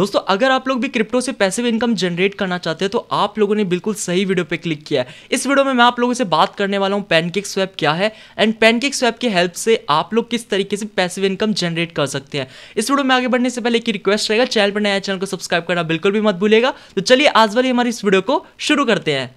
दोस्तों अगर आप लोग भी क्रिप्टो से पैसिव इनकम जनरेट करना चाहते हैं तो आप लोगों ने बिल्कुल सही वीडियो पे क्लिक किया है इस वीडियो में मैं आप लोगों से बात करने वाला हूँ पैनकेक स्वैप क्या है एंड पैनकेक स्वैप की हेल्प से आप लोग किस तरीके से पैसिव इनकम जनरेट कर सकते हैं इस वीडियो में आगे बढ़ने से पहले एक रिक्वेस्ट रहेगा चैनल पर नया चैनल को सब्सक्राइब करना बिल्कुल भी मत भूलेगा तो चलिए आज वाली हमारी इस वीडियो को शुरू करते हैं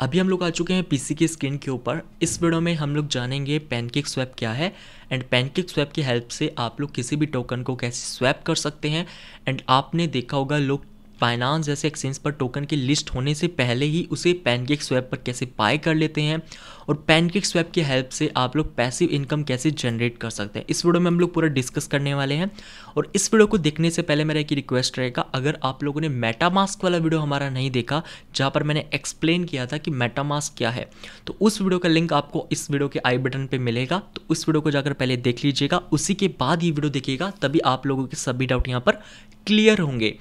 अभी हम लोग आ चुके हैं पीसी की स्क्रीन के ऊपर इस वीडियो में हम लोग जानेंगे पैनकेक स्वैप क्या है एंड पैनकेक स्वैप की हेल्प से आप लोग किसी भी टोकन को कैसे स्वैप कर सकते हैं एंड आपने देखा होगा लोग बाइनांस जैसे एक्सचेंज पर टोकन की लिस्ट होने से पहले ही उसे पैनकेक स्वैप पर कैसे बाय कर लेते हैं और पैनकेक स्वैप की हेल्प से आप लोग पैसिव इनकम कैसे जनरेट कर सकते हैं इस वीडियो में हम लोग पूरा डिस्कस करने वाले हैं और इस वीडियो को देखने से पहले मेरा एक रिक्वेस्ट रहेगा अगर आप लोगों ने मेटामास्क वाला वीडियो हमारा नहीं देखा जहाँ पर मैंने एक्सप्लेन किया था कि मेटामास्क क्या है तो उस वीडियो का लिंक आपको इस वीडियो के आई बटन पर मिलेगा तो उस वीडियो को जाकर पहले देख लीजिएगा उसी के बाद ये वीडियो देखिएगा तभी आप लोगों के सभी डाउट यहाँ पर क्लियर होंगे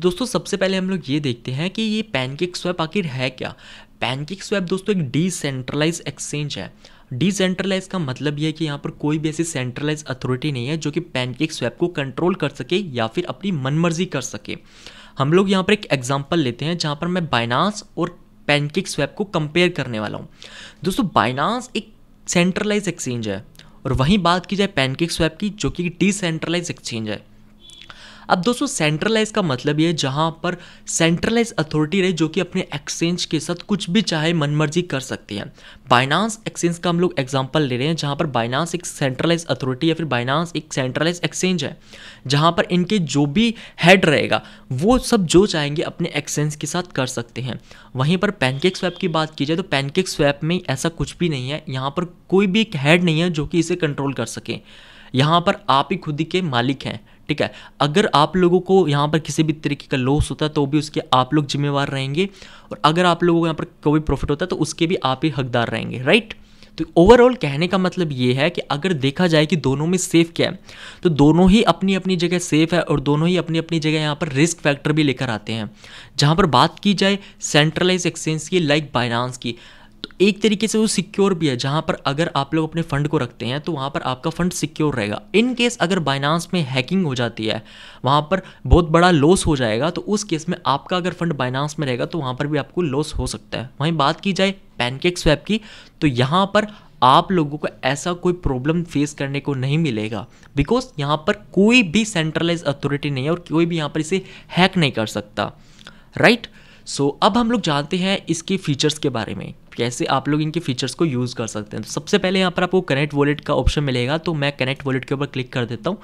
दोस्तों सबसे पहले हम लोग ये देखते हैं कि ये पैनकेक स्वैप आखिर है क्या पैनकेक स्वैप दोस्तों एक डिसेंट्रलाइज एक्सचेंज है डिसेंट्रलाइज का मतलब यह है कि यहाँ पर कोई भी ऐसी सेंट्रलाइज अथॉरिटी नहीं है जो कि पैनकेक स्वैप को कंट्रोल कर सके या फिर अपनी मनमर्जी कर सके हम लोग यहाँ पर एक एग्जाम्पल लेते हैं जहाँ पर मैं बाइनास और पैनकेक स्वैप को कंपेयर करने वाला हूँ दोस्तों बाइनास एक सेंट्रलाइज एक्सचेंज है और वहीं बात की जाए पैनकेक स्वैप की जो कि डिसेंट्रलाइज एक्सचेंज है अब दोस्तों सेंट्रलाइज का मतलब ये जहाँ पर सेंट्रलाइज अथॉरिटी रहे जो कि अपने एक्सचेंज के साथ कुछ भी चाहे मनमर्जी कर सकती है बाइनांस एक्सचेंज का हम लोग एग्जाम्पल ले रहे हैं जहाँ पर बाइनांस एक सेंट्रलाइज अथॉरिटी या फिर बाइनांस एक सेंट्रलाइज एक्सचेंज है जहाँ पर इनके जो भी हेड रहेगा वो सब जो चाहेंगे अपने एक्सचेंज के साथ कर सकते हैं वहीं पर पैनकेक स्वैप की बात की जाए तो पैनकेक स्वैप में ऐसा कुछ भी नहीं है यहाँ पर कोई भी एक हेड नहीं है जो कि इसे कंट्रोल कर सकें यहाँ पर आप ही खुद के मालिक हैं ठीक है अगर आप लोगों को यहाँ पर किसी भी तरीके का लॉस होता है तो भी उसके आप लोग जिम्मेवार रहेंगे और अगर आप लोगों को यहाँ पर कोई प्रॉफिट होता है तो उसके भी आप ही हकदार रहेंगे राइट तो ओवरऑल कहने का मतलब ये है कि अगर देखा जाए कि दोनों में सेफ़ क्या है तो दोनों ही अपनी अपनी जगह सेफ़ है और दोनों ही अपनी अपनी जगह यहाँ पर रिस्क फैक्टर भी लेकर आते हैं जहाँ पर बात की जाए सेंट्रलाइज एक्सचेंज की लाइक बाइनांस की एक तरीके से वो सिक्योर भी है जहाँ पर अगर आप लोग अपने फंड को रखते हैं तो वहाँ पर आपका फंड सिक्योर रहेगा इन केस अगर बाइनांस में हैकिंग हो जाती है वहाँ पर बहुत बड़ा लॉस हो जाएगा तो उस केस में आपका अगर फंड बाइनांस में रहेगा तो वहाँ पर भी आपको लॉस हो सकता है वहीं बात की जाए पैनकेक स्वैप की तो यहाँ पर आप लोगों को ऐसा कोई प्रॉब्लम फेस करने को नहीं मिलेगा बिकॉज यहाँ पर कोई भी सेंट्रलाइज अथॉरिटी नहीं है और कोई भी यहाँ पर इसे हैक नहीं कर सकता राइट right? सो so, अब हम लोग जानते हैं इसके फीचर्स के बारे में कैसे आप लोग इनके फीचर्स को यूज़ कर सकते हैं तो सबसे पहले यहाँ पर आपको कनेक्ट वॉलेट का ऑप्शन मिलेगा तो मैं कनेक्ट वॉलेट के ऊपर क्लिक कर देता हूँ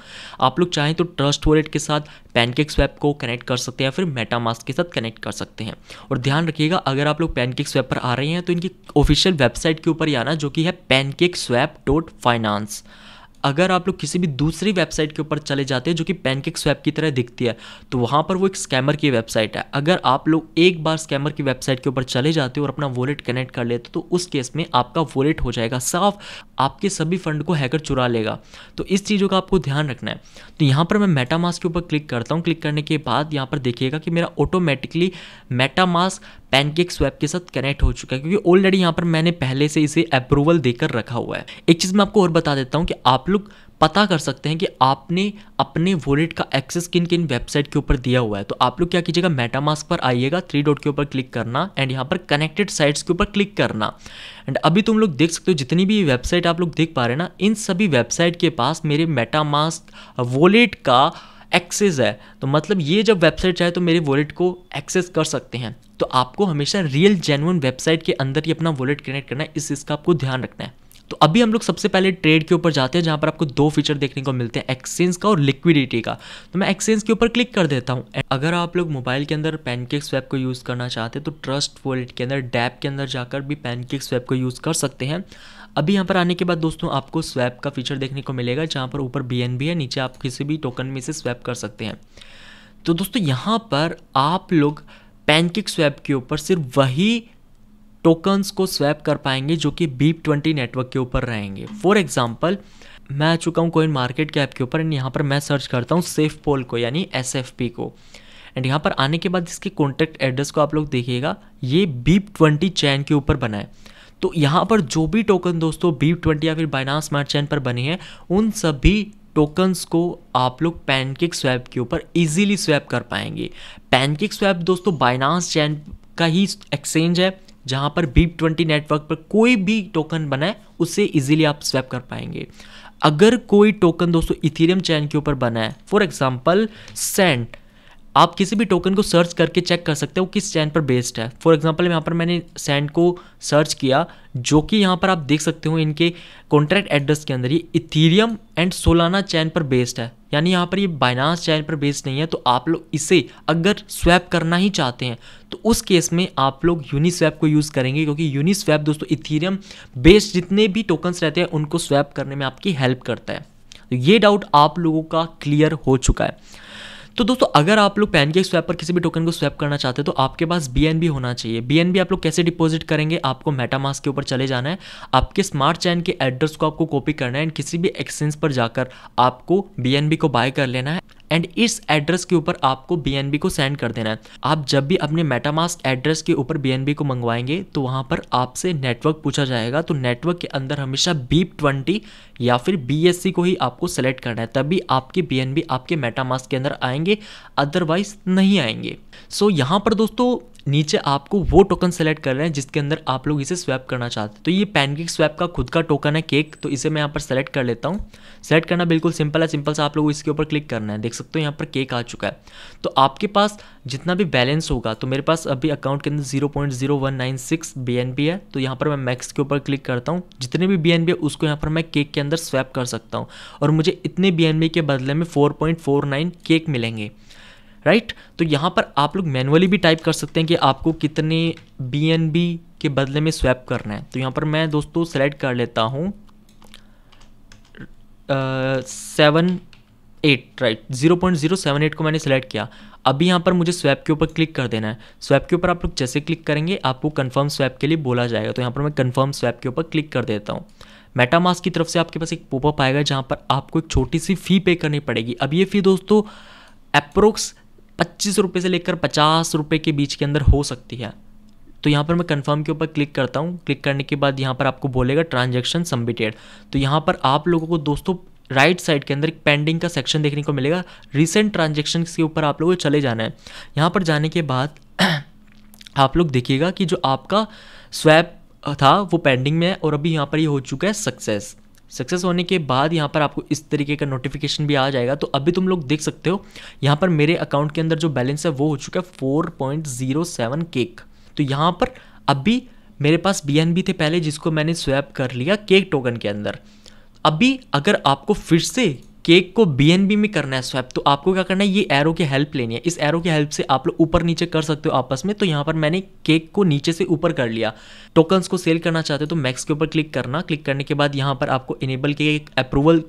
आप लोग चाहें तो ट्रस्ट वॉलेट के साथ पैनकेक स्वैप को कनेक्ट कर सकते हैं फिर मेटामास्क के साथ कनेक्ट कर सकते हैं और ध्यान रखिएगा अगर आप लोग पैनकेक स्वैप पर आ रहे हैं तो इनकी ऑफिशियल वेबसाइट के ऊपर ही आना जो कि है पैनकेक स्वैप डॉट फाइनेंस अगर आप लोग किसी भी दूसरी वेबसाइट के ऊपर चले जाते हैं जो कि पैनकेक स्वैप की तरह दिखती है तो वहाँ पर वो एक स्कैमर की वेबसाइट है अगर आप लोग एक बार स्कैमर की वेबसाइट के ऊपर चले जाते हो और अपना वॉलेट कनेक्ट कर लेते हो तो उस केस में आपका वॉलेट हो जाएगा साफ आपके सभी फंड को हैकर चुरा लेगा तो इस चीज़ों का आपको ध्यान रखना है तो यहाँ पर मैं मेटामास के ऊपर क्लिक करता हूँ क्लिक करने के बाद यहाँ पर देखिएगा कि मेरा ऑटोमेटिकली मेटामास पैनकेक स्वैप के साथ कनेक्ट हो चुका है क्योंकि ऑलरेडी यहाँ पर मैंने पहले से इसे अप्रूवल देकर रखा हुआ है एक चीज़ मैं आपको और बता देता हूँ कि आप लोग पता कर सकते हैं कि आपने अपने वॉलेट का एक्सेस किन किन वेबसाइट के ऊपर दिया हुआ है तो आप लोग क्या कीजिएगा मेटामास्क पर आइएगा थ्री डॉट के ऊपर क्लिक करना एंड यहाँ पर कनेक्टेड साइट्स के ऊपर क्लिक करना एंड अभी तुम लोग देख सकते हो जितनी भी वेबसाइट आप लोग देख पा रहे हैं ना इन सभी वेबसाइट के पास मेरे मेटामास्क वॉलेट का एक्सेस है तो मतलब ये जब वेबसाइट चाहे तो मेरे वॉलेट को एक्सेस कर सकते हैं तो आपको हमेशा रियल जेनुअन वेबसाइट के अंदर ही अपना वॉलेट कनेक्ट करना है इस का आपको ध्यान रखना है तो अभी हम लोग सबसे पहले ट्रेड के ऊपर जाते हैं जहाँ पर आपको दो फीचर देखने को मिलते हैं एक्सचेंज का और लिक्विडिटी का तो मैं एक्सचेंज के ऊपर क्लिक कर देता हूँ अगर आप लोग मोबाइल के अंदर पैनकेक स्वैप को यूज़ करना चाहते हैं तो ट्रस्ट वॉलेट के अंदर डैप के अंदर जाकर भी पैनकेक स्वैप को यूज़ कर सकते हैं अभी यहाँ पर आने के बाद दोस्तों आपको स्वैप का फीचर देखने को मिलेगा जहाँ पर ऊपर बी है नीचे आप किसी भी टोकन में से स्वैप कर सकते हैं तो दोस्तों यहाँ पर आप लोग पैनकिक स्वैप के ऊपर सिर्फ वही टोकन्स को स्वैप कर पाएंगे जो कि बीप ट्वेंटी नेटवर्क के ऊपर रहेंगे फॉर एग्जाम्पल मैं आ चुका हूँ कोइन मार्केट के ऐप के ऊपर एंड यहाँ पर मैं सर्च करता हूँ सेफ पोल को यानी एस को एंड यहाँ पर आने के बाद इसके कॉन्टैक्ट एड्रेस को आप लोग देखिएगा ये बीप ट्वेंटी चैन के ऊपर बना है तो यहाँ पर जो भी टोकन दोस्तों बीप ट्वेंटी या फिर बाइनास स्मार्ट चैन पर बने हैं उन सभी टोकन्स को आप लोग पैनकेक स्वैप के ऊपर इजीली स्वैप कर पाएंगे पैनकेक स्वैप दोस्तों बाइनांस चैन का ही एक्सचेंज है जहां पर बीप ट्वेंटी नेटवर्क पर कोई भी टोकन बनाए उसे इजीली आप स्वैप कर पाएंगे अगर कोई टोकन दोस्तों इथेरियम चैन के ऊपर बनाए फॉर एग्जाम्पल सेंट आप किसी भी टोकन को सर्च करके चेक कर सकते हो किस चैन पर बेस्ड है फॉर एग्जाम्पल यहाँ पर मैंने सैंड को सर्च किया जो कि यहाँ पर आप देख सकते हो इनके कॉन्ट्रैक्ट एड्रेस के अंदर ये इथीरियम एंड सोलाना चैन पर बेस्ड है यानी यहाँ पर ये बाइनास चैन पर बेस्ड नहीं है तो आप लोग इसे अगर स्वैप करना ही चाहते हैं तो उस केस में आप लोग यूनिस्वैप को यूज़ करेंगे क्योंकि यूनिस्वैप दोस्तों इथीरियम बेस्ड जितने भी टोकन्स रहते हैं उनको स्वैप करने में आपकी हेल्प करता है तो ये डाउट आप लोगों का क्लियर हो चुका है तो दोस्तों अगर आप लोग पैनकेक स्वैप पर किसी भी टोकन को स्वैप करना चाहते हैं तो आपके पास बी होना चाहिए बी आप लोग कैसे डिपॉजिट करेंगे आपको मेटामास्क के ऊपर चले जाना है आपके स्मार्ट चैन के एड्रेस को आपको कॉपी करना है एंड किसी भी एक्सचेंज पर जाकर आपको बी को बाय कर लेना है एंड इस एड्रेस के ऊपर आपको बी को सेंड कर देना है आप जब भी अपने मेटामास्क एड्रेस के ऊपर बी को मंगवाएंगे तो वहाँ पर आपसे नेटवर्क पूछा जाएगा तो नेटवर्क के अंदर हमेशा बीप ट्वेंटी या फिर बी को ही आपको सेलेक्ट करना है तभी आपके बी आपके मेटामास्क के अंदर आएंगे अदरवाइज नहीं आएंगे सो so, यहाँ पर दोस्तों नीचे आपको वो टोकन सेलेक्ट कर रहे हैं जिसके अंदर आप लोग इसे स्वैप करना चाहते हैं तो ये पैनकेक स्वैप का खुद का टोकन है केक तो इसे मैं यहाँ पर सेलेक्ट कर लेता हूँ सेलेक्ट करना बिल्कुल सिंपल है सिंपल से आप लोग इसके ऊपर क्लिक करना है देख सकते हो यहाँ पर केक आ चुका है तो आपके पास जितना भी बैलेंस होगा तो मेरे पास अभी अकाउंट के अंदर zero point zero one nine six B N B है तो यहाँ पर मैं मैक्स के ऊपर क्लिक करता हूँ जितने भी बी एन बी है उसको यहाँ पर मैं केक के अंदर स्वैप कर सकता हूँ और मुझे इतने बी एन बी के बदले में four point four nine cake मिलेंगे राइट right? तो यहाँ पर आप लोग मैनुअली भी टाइप कर सकते हैं कि आपको कितने बी एन बी के बदले में स्वैप करना है तो यहाँ पर मैं दोस्तों सेलेक्ट कर लेता हूँ seven 0.078 right zero point zero seven eight को मैंने सेलेक्ट किया अभी यहाँ पर मुझे स्वैप के ऊपर क्लिक कर देना है स्वैप के ऊपर आप लोग जैसे क्लिक करेंगे आपको कन्फर्म स्वैप के लिए बोला जाएगा तो यहाँ पर मैं कन्फर्म स्वैप के ऊपर क्लिक कर देता हूँ मेटामास की तरफ से आपके पास एक पोपअप आएगा जहाँ पर आपको एक छोटी सी फ़ी पे करनी पड़ेगी अब ये फ़ी दोस्तों अप्रोक्स पच्चीस रुपये से लेकर पचास रुपये के बीच के अंदर हो सकती है तो यहाँ पर मैं कंफर्म के ऊपर क्लिक करता हूँ क्लिक करने के बाद यहाँ पर आपको बोलेगा ट्रांजेक्शन सबमिटेड तो यहाँ पर आप लोगों को दोस्तों राइट right साइड के अंदर एक पेंडिंग का सेक्शन देखने को मिलेगा रिसेंट ट्रांजेक्शन के ऊपर आप लोगों को चले जाना है यहाँ पर जाने के बाद आप लोग देखिएगा कि जो आपका स्वैप था वो पेंडिंग में है और अभी यहाँ पर ये यह हो चुका है सक्सेस सक्सेस होने के बाद यहाँ पर आपको इस तरीके का नोटिफिकेशन भी आ जाएगा तो अभी तुम लोग देख सकते हो यहाँ पर मेरे अकाउंट के अंदर जो बैलेंस है वो हो चुका है four point zero seven cake तो यहाँ पर अभी मेरे पास बी थे पहले जिसको मैंने स्वैप कर लिया केक टोकन के अंदर अभी अगर आपको फिर से केक को बी में करना है स्वैप तो आपको क्या करना है ये एरो की हेल्प लेनी है इस एरो की हेल्प से आप लोग ऊपर नीचे कर सकते हो आपस में तो यहाँ पर मैंने केक को नीचे से ऊपर कर लिया टोकन्स को सेल करना चाहते हो तो मैक्स के ऊपर क्लिक करना क्लिक करने के बाद यहाँ पर आपको इनेबल के अप्रूवल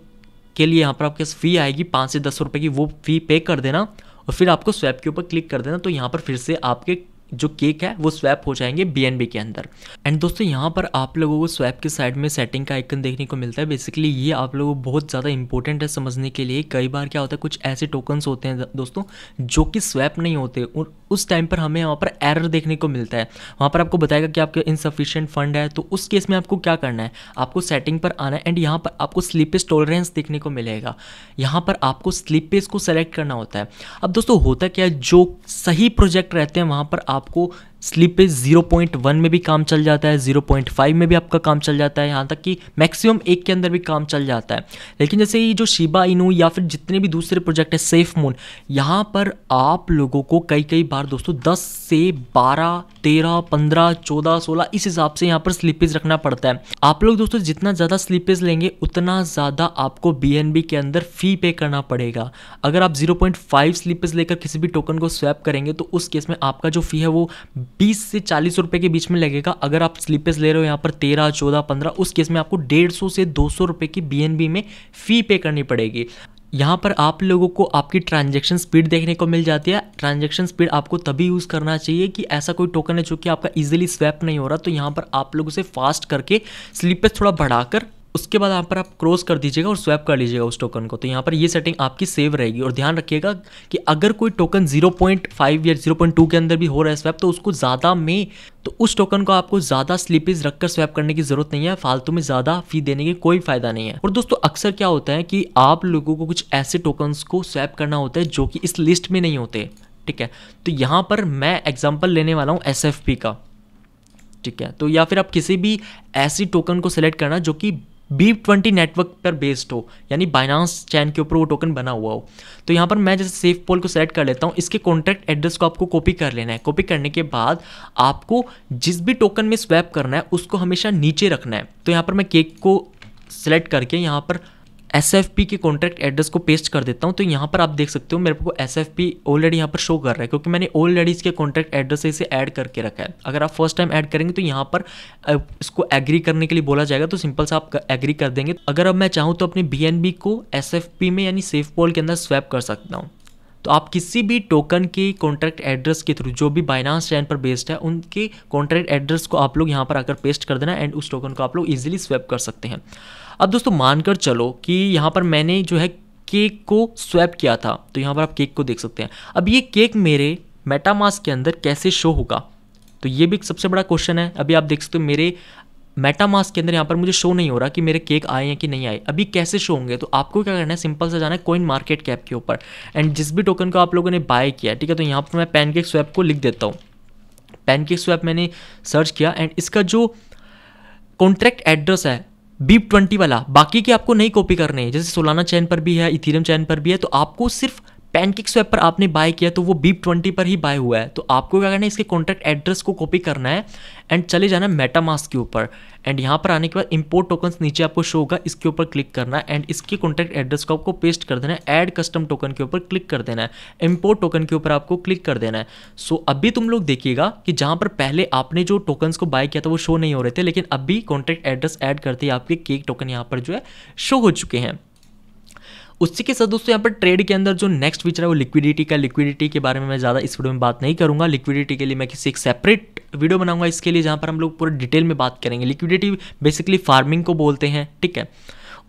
के लिए यहाँ पर आपके फ़ी आएगी पाँच से दस रुपये की वो फ़ी पे कर देना और फिर आपको स्वैप के ऊपर क्लिक कर देना तो यहाँ पर फिर से आपके जो केक है वो स्वैप हो जाएंगे बी के अंदर एंड दोस्तों यहाँ पर आप लोगों को स्वैप के साइड में सेटिंग का आइकन देखने को मिलता है बेसिकली ये आप लोगों को बहुत ज़्यादा इंपॉर्टेंट है समझने के लिए कई बार क्या होता है कुछ ऐसे टोकन्स होते हैं दोस्तों जो कि स्वैप नहीं होते और उस टाइम पर हमें वहाँ पर एरर देखने को मिलता है वहाँ पर आपको बताएगा कि आपके इनसफिशियंट फंड है तो उस केस में आपको क्या करना है आपको सेटिंग पर आना है एंड यहाँ पर आपको स्लिपेज टॉलरेंस देखने को मिलेगा यहाँ पर आपको स्लिपेज को सेलेक्ट करना होता है अब दोस्तों होता क्या है जो सही प्रोजेक्ट रहते हैं वहाँ पर आप आपको स्लीपेज 0.1 में भी काम चल जाता है 0.5 में भी आपका काम चल जाता है यहाँ तक कि मैक्सिमम एक के अंदर भी काम चल जाता है लेकिन जैसे ये जो शिबा इनू या फिर जितने भी दूसरे प्रोजेक्ट है सेफ मून यहाँ पर आप लोगों को कई कई बार दोस्तों 10 से 12, 13, 15, 14, 16 इस हिसाब से यहाँ पर स्लिपेज रखना पड़ता है आप लोग दोस्तों जितना ज़्यादा स्लिपेज लेंगे उतना ज़्यादा आपको बी के अंदर फ़ी पे करना पड़ेगा अगर आप 0.5 स्लीपेज लेकर किसी भी टोकन को स्वैप करेंगे तो उस केस में आपका जो फ़ी है वो बीस से चालीस रुपये के बीच में लगेगा अगर आप स्लीपेज ले रहे हो यहाँ पर तेरह चौदह पंद्रह उस केस में आपको डेढ़ सौ से दो सौ रुपये की बी में फ़ी पे करनी पड़ेगी यहाँ पर आप लोगों को आपकी ट्रांजैक्शन स्पीड देखने को मिल जाती है ट्रांजैक्शन स्पीड आपको तभी यूज़ करना चाहिए कि ऐसा कोई टोकन है जो कि आपका इजीली स्वैप नहीं हो रहा तो यहाँ पर आप लोग उसे फास्ट करके स्लीपेज थोड़ा बढ़ाकर उसके बाद यहाँ पर आप क्रॉस कर दीजिएगा और स्वैप कर लीजिएगा उस टोकन को तो यहाँ पर ये सेटिंग आपकी सेव रहेगी और ध्यान रखिएगा कि अगर कोई टोकन 0.5 या 0.2 के अंदर भी हो रहा है स्वैप तो उसको ज़्यादा में तो उस टोकन को आपको ज़्यादा स्लिपेज रखकर स्वैप करने की ज़रूरत नहीं है फालतू में ज़्यादा फी देने की कोई फ़ायदा नहीं है और दोस्तों अक्सर क्या होता है कि आप लोगों को कुछ ऐसे टोकन्स को स्वैप करना होता है जो कि इस लिस्ट में नहीं होते ठीक है तो यहाँ पर मैं एग्जाम्पल लेने वाला हूँ एस का ठीक है तो या फिर आप किसी भी ऐसी टोकन को सिलेक्ट करना जो कि बी ट्वेंटी नेटवर्क पर बेस्ड हो यानी बाइनांस चैन के ऊपर वो टोकन बना हुआ हो तो यहाँ पर मैं जैसे सेफ पोल को सेलेक्ट कर लेता हूँ इसके कॉन्ट्रैक्ट एड्रेस को आपको कॉपी कर लेना है कॉपी करने के बाद आपको जिस भी टोकन में स्वैप करना है उसको हमेशा नीचे रखना है तो यहाँ पर मैं केक को सेलेक्ट करके यहाँ पर एस एफ पी के कॉन्ट्रैक्ट एड्रेस को पेस्ट कर देता हूँ तो यहाँ पर आप देख सकते हो मेरे को एस एफ पी ऑलरेडी यहाँ पर शो कर रहा है क्योंकि मैंने ऑलरेडी इसके कॉन्ट्रैक्ट एड्रेस से इसे ऐड करके रखा है अगर आप फर्स्ट टाइम ऐड करेंगे तो यहाँ पर इसको एग्री करने के लिए बोला जाएगा तो सिंपल से आप एग्री कर देंगे अगर अब मैं चाहूँ तो अपने बी एन बी को एस एफ पी में यानी सेफ पोल के अंदर स्वैप कर सकता हूँ तो आप किसी भी टोकन के कॉन्ट्रैक्ट एड्रेस के थ्रू जो भी बाइनांस चैन पर बेस्ड है उनके कॉन्ट्रैक्ट एड्रेस को आप लोग यहाँ पर आकर पेस्ट कर देना एंड उस टोकन को आप लोग ईजिली स्वैप कर सकते हैं अब दोस्तों मानकर चलो कि यहाँ पर मैंने जो है केक को स्वैप किया था तो यहाँ पर आप केक को देख सकते हैं अब ये केक मेरे मेटामास के अंदर कैसे शो होगा तो ये भी सबसे बड़ा क्वेश्चन है अभी आप देख सकते हो मेरे मेटामास के अंदर यहाँ पर मुझे शो नहीं हो रहा कि मेरे केक आए हैं कि नहीं आए अभी कैसे शो होंगे तो आपको क्या करना है सिंपल से जाना है कोइन मार्केट कैप के ऊपर एंड जिस भी टोकन को आप लोगों ने बाय किया ठीक है तो यहाँ पर मैं पैनकेक स्वैप को लिख देता हूँ पैनकेक स्वैप मैंने सर्च किया एंड इसका जो कॉन्ट्रैक्ट एड्रेस है बीप ट्वेंटी वाला बाकी के आपको नहीं कॉपी करने हैं जैसे सोलाना चैन पर भी है इथीरियम चैन पर भी है तो आपको सिर्फ पैनकिक स्वैप पर आपने बाय किया तो वो बीप ट्वेंटी पर ही बाय हुआ है तो आपको क्या करना है इसके कॉन्टैक्ट एड्रेस को कॉपी करना है एंड चले जाना मेटामास के ऊपर एंड यहाँ पर आने के बाद इंपोर्ट टोकन्स नीचे आपको शो होगा इसके ऊपर क्लिक करना है एंड इसके कॉन्टैक्ट एड्रेस को आपको पेस्ट कर देना है ऐड कस्टम टोकन के ऊपर क्लिक कर देना है इम्पोर्ट टोकन के ऊपर आपको क्लिक कर देना है सो so, अभी तुम लोग देखिएगा कि जहाँ पर पहले आपने जो टोकन्स को बाय किया था वो शो नहीं हो रहे थे लेकिन अभी कॉन्टैक्ट एड्रेस ऐड करते ही आपके केक टोकन यहाँ पर जो है शो हो चुके हैं उसी के साथ दोस्तों यहाँ पर ट्रेड के अंदर जो नेक्स्ट फीचर है वो लिक्विडिटी का लिक्विडिटी के बारे में मैं ज़्यादा इस वीडियो में बात नहीं करूँगा लिक्विडिटी के लिए मैं किसी एक सेपरेट वीडियो बनाऊंगा इसके लिए जहाँ पर हम लोग पूरे डिटेल में बात करेंगे लिक्विडिटी बेसिकली फार्मिंग को बोलते हैं ठीक है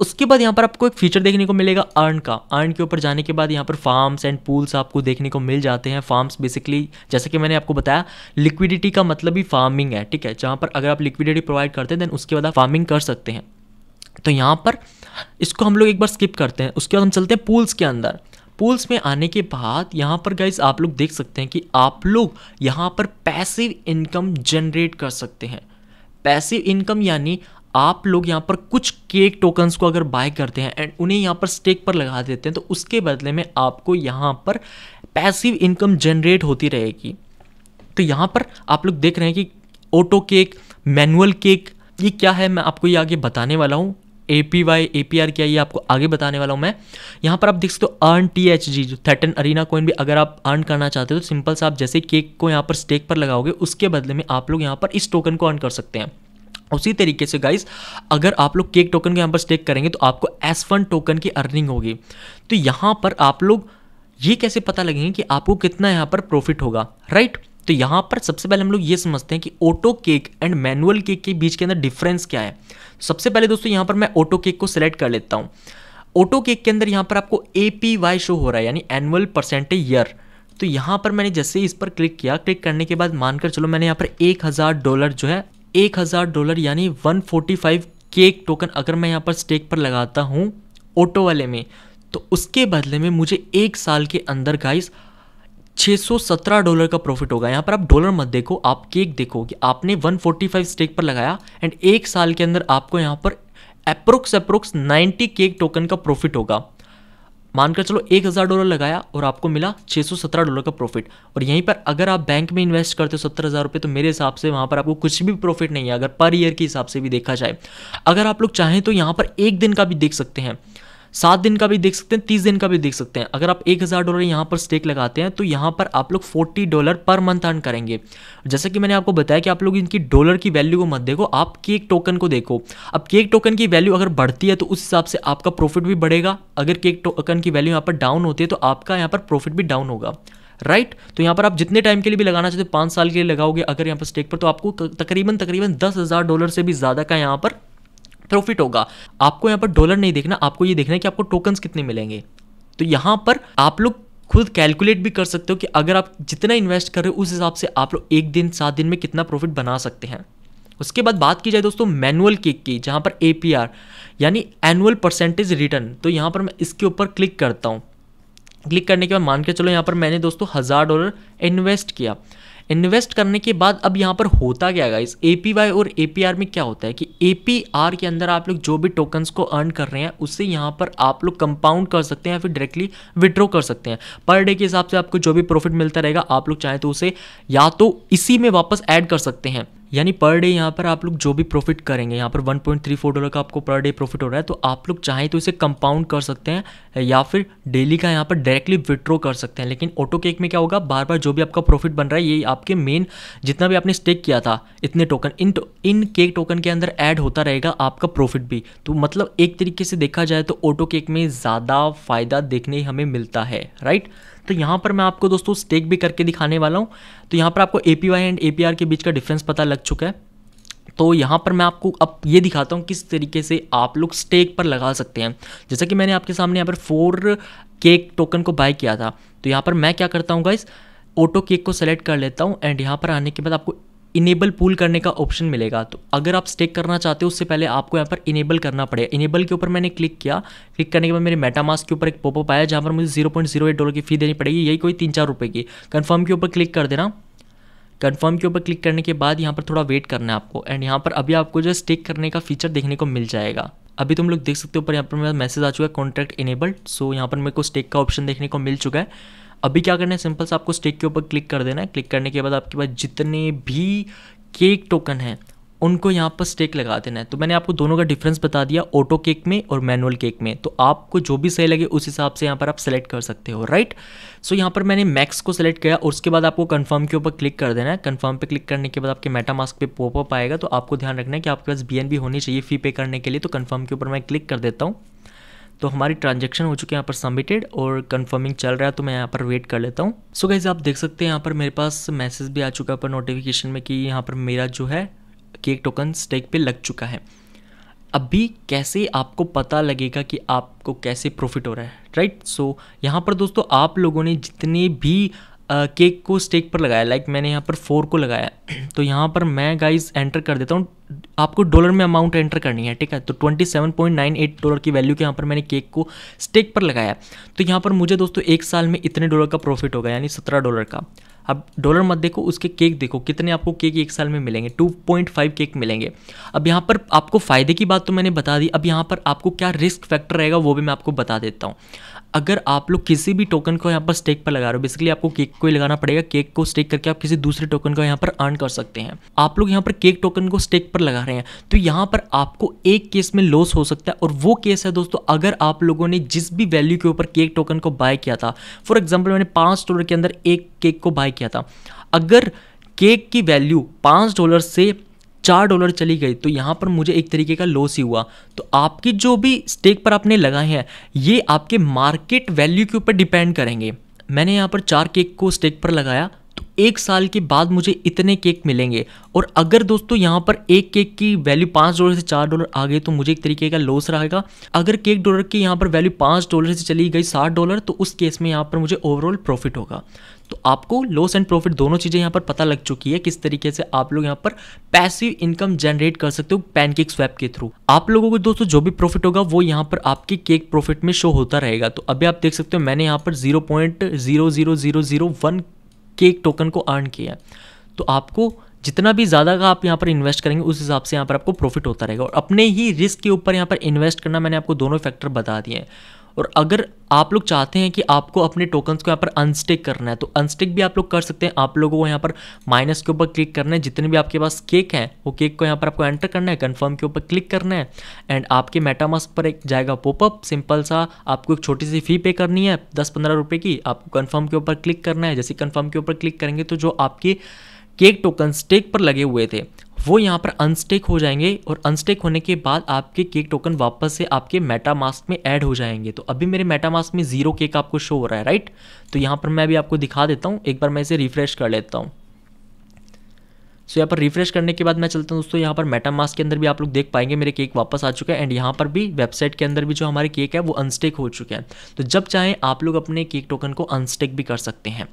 उसके बाद यहाँ पर आपको एक फीचर देखने को मिलेगा अर्न का अर्न के ऊपर जाने के बाद यहाँ पर फार्म्स एंड पूल्स आपको देखने को मिल जाते हैं फार्म्स बेसिकली जैसे कि मैंने आपको बताया लिक्विडिटी का मतलब ही फार्मिंग है ठीक है जहाँ पर अगर आप लिक्विडिटी प्रोवाइड करते हैं देन उसके बाद आप फार्मिंग कर सकते हैं तो यहाँ पर इसको हम लोग एक बार स्किप करते हैं उसके बाद हम चलते हैं पूल्स के अंदर पूल्स में आने के बाद यहाँ पर गाइज आप लोग देख सकते हैं कि आप लोग यहाँ पर पैसिव इनकम जनरेट कर सकते हैं पैसिव इनकम यानी आप लोग यहाँ पर कुछ केक टोकन्स को अगर बाय करते हैं एंड उन्हें यहाँ पर स्टेक पर लगा देते हैं तो उसके बदले में आपको यहाँ पर पैसिव इनकम जनरेट होती रहेगी तो यहाँ पर आप लोग देख रहे हैं कि ऑटो केक मैनुअल केक ये क्या है मैं आपको ये आगे बताने वाला हूँ A P Y A P R क्या ये आपको आगे बताने वाला हूँ मैं यहाँ पर आप देख सकते हो अर्न टी एच जी जो थेटन अरीना कोइन भी अगर आप अर्न करना चाहते हो तो सिंपल सा आप जैसे केक को यहाँ पर स्टेक पर लगाओगे उसके बदले में आप लोग यहाँ पर इस टोकन को अर्न कर सकते हैं उसी तरीके से गाइस अगर आप लोग केक टोकन को यहाँ पर स्टेक करेंगे तो आपको एस वन टोकन की अर्निंग होगी तो यहाँ पर आप लोग ये कैसे पता लगेंगे कि आपको कितना यहाँ पर प्रॉफिट होगा राइट तो यहाँ पर सबसे पहले हम लोग ये समझते हैं कि auto cake and manual cake के बीच के अंदर डिफरेंस क्या है सबसे पहले दोस्तों यहां पर मैं ऑटो केक को सिलेक्ट कर लेता हूं ऑटो केक के अंदर यहां पर आपको ए शो हो रहा है यानी एनुअल परसेंटेज ईयर तो यहां पर मैंने जैसे इस पर क्लिक किया क्लिक करने के बाद मानकर चलो मैंने यहां पर एक हज़ार डॉलर जो है एक हज़ार डॉलर यानी one forty five cake token अगर मैं यहाँ पर स्टेक पर लगाता हूँ ऑटो वाले में तो उसके बदले में मुझे एक साल के अंदर गाइस 617 डॉलर का प्रॉफिट होगा यहाँ पर आप डॉलर मत देखो आप केक देखो कि आपने 145 स्टेक पर लगाया एंड एक साल के अंदर आपको यहाँ पर अप्रोक्स अप्रोक्स 90 केक टोकन का प्रॉफिट होगा मानकर चलो एक हज़ार डॉलर लगाया और आपको मिला 617 डॉलर का प्रॉफिट और यहीं पर अगर आप बैंक में इन्वेस्ट करते हो सत्तर हज़ार रुपये तो मेरे हिसाब से वहाँ पर आपको कुछ भी प्रॉफिट नहीं है अगर पर ईयर के हिसाब से भी देखा जाए अगर आप लोग चाहें तो यहाँ पर एक दिन का भी देख सकते हैं सात दिन का भी देख सकते हैं तीस दिन का भी देख सकते हैं अगर आप एक हज़ार डॉलर यहाँ पर स्टेक लगाते हैं तो यहाँ पर आप लोग forty dollar per month earn करेंगे जैसा कि मैंने आपको बताया कि आप लोग इनकी डॉलर की वैल्यू को मत देखो आप केक टोकन को देखो अब केक टोकन की वैल्यू अगर बढ़ती है तो उस हिसाब से आपका प्रॉफिट भी बढ़ेगा अगर केक टोकन की वैल्यू यहाँ पर डाउन होती है तो आपका यहाँ पर प्रॉफिट भी डाउन होगा राइट right? तो यहाँ पर आप जितने टाइम के लिए भी लगाना चाहते हो पाँच साल के लिए लगाओगे अगर यहाँ पर स्टेक पर तो आपको तकरीबन तकरीबन दस हज़ार डॉलर से भी ज़्यादा का यहाँ पर प्रॉफिट होगा आपको यहाँ पर डॉलर नहीं देखना आपको ये देखना है कि आपको टोकन्स कितने मिलेंगे तो यहाँ पर आप लोग खुद कैलकुलेट भी कर सकते हो कि अगर आप जितना इन्वेस्ट कर रहे हो उस हिसाब से आप लोग एक दिन सात दिन में कितना प्रॉफिट बना सकते हैं उसके बाद बात की जाए दोस्तों मैनुअल केक की जहाँ पर ए यानी एनुअल परसेंटेज रिटर्न तो यहाँ पर मैं इसके ऊपर क्लिक करता हूँ क्लिक करने के बाद मान के चलो यहाँ पर मैंने दोस्तों हज़ार डॉलर इन्वेस्ट किया इन्वेस्ट करने के बाद अब यहाँ पर होता क्या गाइस वाई और आर में क्या होता है कि आर के अंदर आप लोग जो भी टोकन्स को अर्न कर रहे हैं उससे यहाँ पर आप लोग कंपाउंड कर सकते हैं या फिर डायरेक्टली विड्रॉ कर सकते हैं पर डे के हिसाब से आपको जो भी प्रॉफिट मिलता रहेगा आप लोग चाहें तो उसे या तो इसी में वापस ऐड कर सकते हैं यानी पर डे यहाँ पर आप लोग जो भी प्रॉफिट करेंगे यहाँ पर 1.34 डॉलर का आपको पर डे प्रॉफिट हो रहा है तो आप लोग चाहें तो इसे कंपाउंड कर सकते हैं या फिर डेली का यहाँ पर डायरेक्टली विड्रॉ कर सकते हैं लेकिन ऑटो केक में क्या होगा बार बार जो भी आपका प्रॉफिट बन रहा है ये आपके मेन जितना भी आपने स्टेक किया था इतने टोकन इन तो, इन केक टोकन के अंदर ऐड होता रहेगा आपका प्रॉफिट भी तो मतलब एक तरीके से देखा जाए तो ऑटो केक में ज़्यादा फ़ायदा देखने हमें मिलता है राइट तो यहाँ पर मैं आपको दोस्तों स्टेक भी करके दिखाने वाला हूँ तो यहाँ पर आपको ए एंड ए के बीच का डिफरेंस पता लग चुका है तो यहाँ पर मैं आपको अब ये दिखाता हूँ किस तरीके से आप लोग स्टेक पर लगा सकते हैं जैसा कि मैंने आपके सामने यहाँ पर फोर केक टोकन को बाय किया था तो यहाँ पर मैं क्या करता हूँ गाइस ऑटो केक को सेलेक्ट कर लेता हूँ एंड यहाँ पर आने के बाद आपको इनेबल पूल करने का ऑप्शन मिलेगा तो अगर आप स्टेक करना चाहते हो उससे पहले आपको यहाँ पर इनेबल करना पड़ेगा इनेबल के ऊपर मैंने क्लिक किया क्लिक करने के बाद मेरे मेटामास्क के ऊपर एक पॉपअप आया जहाँ पर मुझे जीरो पॉइंट जीरो डॉलर की फ़ी देनी पड़ेगी यही कोई तीन चार रुपये की कन्फर्म के ऊपर क्लिक कर देना कन्फर्म के ऊपर क्लिक करने के बाद यहाँ पर थोड़ा वेट करना है आपको एंड यहाँ पर अभी आपको जो स्टेक करने का फीचर देखने को मिल जाएगा अभी तुम लोग देख सकते हो ऊपर यहाँ पर मेरा मैसेज आ चुका है कॉन्ट्रैक्ट इनेबल्ड सो यहाँ पर मेरे को स्टेक का ऑप्शन देखने को मिल चुका है अभी क्या करना है सिंपल से आपको स्टेक के ऊपर क्लिक कर देना है क्लिक करने के बाद आपके पास जितने भी केक टोकन हैं उनको यहाँ पर स्टेक लगा देना है तो मैंने आपको दोनों का डिफरेंस बता दिया ऑटो केक में और मैनुअल केक में तो आपको जो भी सही लगे उस हिसाब से यहाँ पर आप सेलेक्ट कर सकते हो राइट सो so, यहाँ पर मैंने मैक्स को सेलेक्ट किया और उसके बाद आपको कन्फर्म के ऊपर क्लिक कर देना है कन्फर्म पे क्लिक करने के बाद आपके मेटा मास्क पर पॉपअप आएगा तो आपको ध्यान रखना है कि आपके पास बी होनी चाहिए फ़ी पे करने के लिए तो कन्फर्म के ऊपर मैं क्लिक कर देता हूँ तो हमारी ट्रांजेक्शन हो चुकी है यहाँ पर सबमिटेड और कन्फर्मिंग चल रहा है तो मैं यहाँ पर वेट कर लेता हूँ सो गाइज आप देख सकते हैं यहाँ पर मेरे पास मैसेज भी आ चुका है पर नोटिफिकेशन में कि यहाँ पर मेरा जो है केक टोकन स्टेक पे लग चुका है अभी कैसे आपको पता लगेगा कि आपको कैसे प्रॉफिट हो रहा है राइट सो so, यहाँ पर दोस्तों आप लोगों ने जितने भी आ, केक को स्टेक पर लगाया लाइक मैंने यहाँ पर फोर को लगाया तो यहाँ पर मैं गाइज एंटर कर देता हूँ आपको डॉलर में अमाउंट एंटर करनी है ठीक है तो 27.98 डॉलर की वैल्यू के यहाँ पर मैंने केक को स्टेक पर लगाया तो यहाँ पर मुझे दोस्तों एक साल में इतने डॉलर का प्रॉफिट होगा यानी सत्रह डॉलर का अब डॉलर मत देखो उसके केक देखो कितने आपको केक एक साल में मिलेंगे 2.5 केक मिलेंगे अब यहाँ पर आपको फ़ायदे की बात तो मैंने बता दी अब यहाँ पर आपको क्या रिस्क फैक्टर रहेगा वो भी मैं आपको बता देता हूँ अगर आप लोग किसी भी टोकन को यहाँ पर स्टेक पर लगा रहे हो बेसिकली आपको केक को ही लगाना पड़ेगा केक को स्टेक करके आप किसी दूसरे टोकन को यहाँ पर अर्न कर सकते हैं आप लोग यहाँ पर केक टोकन को स्टेक पर लगा रहे हैं तो यहाँ पर आपको एक केस में लॉस हो सकता है और वो केस है दोस्तों अगर आप लोगों ने जिस भी वैल्यू के ऊपर केक टोकन को बाय किया था फॉर एग्जाम्पल मैंने पाँच डॉलर के अंदर एक केक को बाय किया था अगर केक की वैल्यू पाँच डॉलर से चार डॉलर चली गई तो यहाँ पर मुझे एक तरीके का लॉस ही हुआ तो आपकी जो भी स्टेक पर आपने लगाए हैं ये आपके मार्केट वैल्यू के ऊपर डिपेंड करेंगे मैंने यहाँ पर चार केक को स्टेक पर लगाया तो एक साल के बाद मुझे इतने केक मिलेंगे और अगर दोस्तों यहाँ पर एक केक की वैल्यू पाँच डॉलर से चार डॉलर आ गई तो मुझे एक तरीके का लॉस रहेगा अगर केक डॉलर की यहाँ पर वैल्यू पाँच डॉलर से चली गई साठ डॉलर तो उस केस में यहाँ पर मुझे ओवरऑल प्रॉफिट होगा तो आपको लॉस एंड प्रॉफिट दोनों चीज़ें यहाँ पर पता लग चुकी है किस तरीके से आप लोग यहाँ पर पैसिव इनकम जनरेट कर सकते हो पैनकेक स्वैप के थ्रू आप लोगों को दोस्तों जो भी प्रॉफिट होगा वो यहाँ पर आपके केक प्रॉफिट में शो होता रहेगा तो अभी आप देख सकते हो मैंने यहाँ पर zero point zero zero zero zero one cake token को अर्न किया तो आपको जितना भी ज़्यादा का आप यहाँ पर इन्वेस्ट करेंगे उस हिसाब से यहाँ पर आपको प्रॉफिट होता रहेगा और अपने ही रिस्क के ऊपर यहाँ पर इन्वेस्ट करना मैंने आपको दोनों फैक्टर बता दिए हैं और अगर आप लोग चाहते हैं कि आपको अपने टोकन्स को यहाँ पर अनस्टिक करना है तो अनस्टिक भी आप लोग कर सकते हैं आप लोगों को यहाँ पर माइनस के ऊपर क्लिक करना है जितने भी आपके पास केक हैं वो केक को यहाँ पर आपको एंटर करना है कन्फर्म के ऊपर क्लिक करना है एंड आपके मेटामास पर एक जाएगा पोपअप सिंपल सा आपको एक छोटी सी फ़ी पे करनी है दस पंद्रह रुपये की आपको कन्फर्म के ऊपर क्लिक करना है जैसे कन्फर्म के ऊपर क्लिक करेंगे तो जो आपकी केक टोकन स्टेक पर लगे हुए थे वो यहाँ पर अनस्टेक हो जाएंगे और अनस्टेक होने के बाद आपके केक टोकन वापस से आपके मेटा मास्क में ऐड हो जाएंगे तो अभी मेरे मेटा मास्क में जीरो केक आपको शो हो रहा है राइट तो यहाँ पर मैं अभी आपको दिखा देता हूँ एक बार मैं इसे रिफ्रेश कर लेता हूँ सो so, यहाँ पर रिफ्रेश करने के बाद मैं चलता हूँ दोस्तों यहाँ पर मेटा मास्क के अंदर भी आप लोग देख पाएंगे मेरे केक वापस आ चुका है एंड यहाँ पर भी वेबसाइट के अंदर भी जो हमारे केक है वो अनस्टेक हो चुके हैं तो जब चाहें आप लोग अपने केक टोकन को अनस्टेक भी कर सकते हैं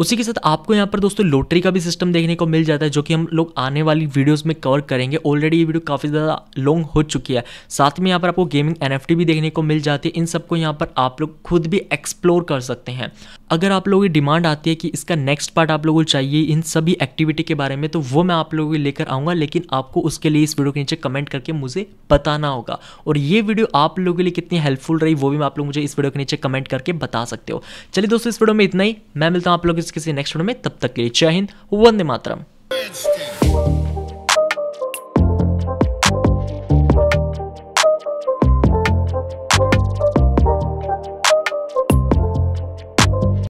उसी के साथ आपको यहाँ पर दोस्तों लॉटरी का भी सिस्टम देखने को मिल जाता है जो कि हम लोग आने वाली वीडियोज़ में कवर करेंगे ऑलरेडी ये वीडियो काफ़ी ज़्यादा लॉन्ग हो चुकी है साथ में यहाँ पर आपको गेमिंग एन भी देखने को मिल जाती है इन सबको यहाँ पर आप लोग खुद भी एक्सप्लोर कर सकते हैं अगर आप लोगों की डिमांड आती है कि इसका नेक्स्ट पार्ट आप लोगों को चाहिए इन सभी एक्टिविटी के बारे में तो वो मैं आप लोगों के लेकर आऊँगा लेकिन आपको उसके लिए इस वीडियो के नीचे कमेंट करके मुझे बताना होगा और ये वीडियो आप लोगों के लिए कितनी हेल्पफुल रही वो भी मैं आप लोग मुझे इस वीडियो के नीचे कमेंट करके बता सकते हो चलिए दोस्तों इस वीडियो में इतना ही मैं मिलता हूँ आप लोग किसी नेक्स्ट वीडियो में तब तक के लिए जय हिंद वंदे मातरम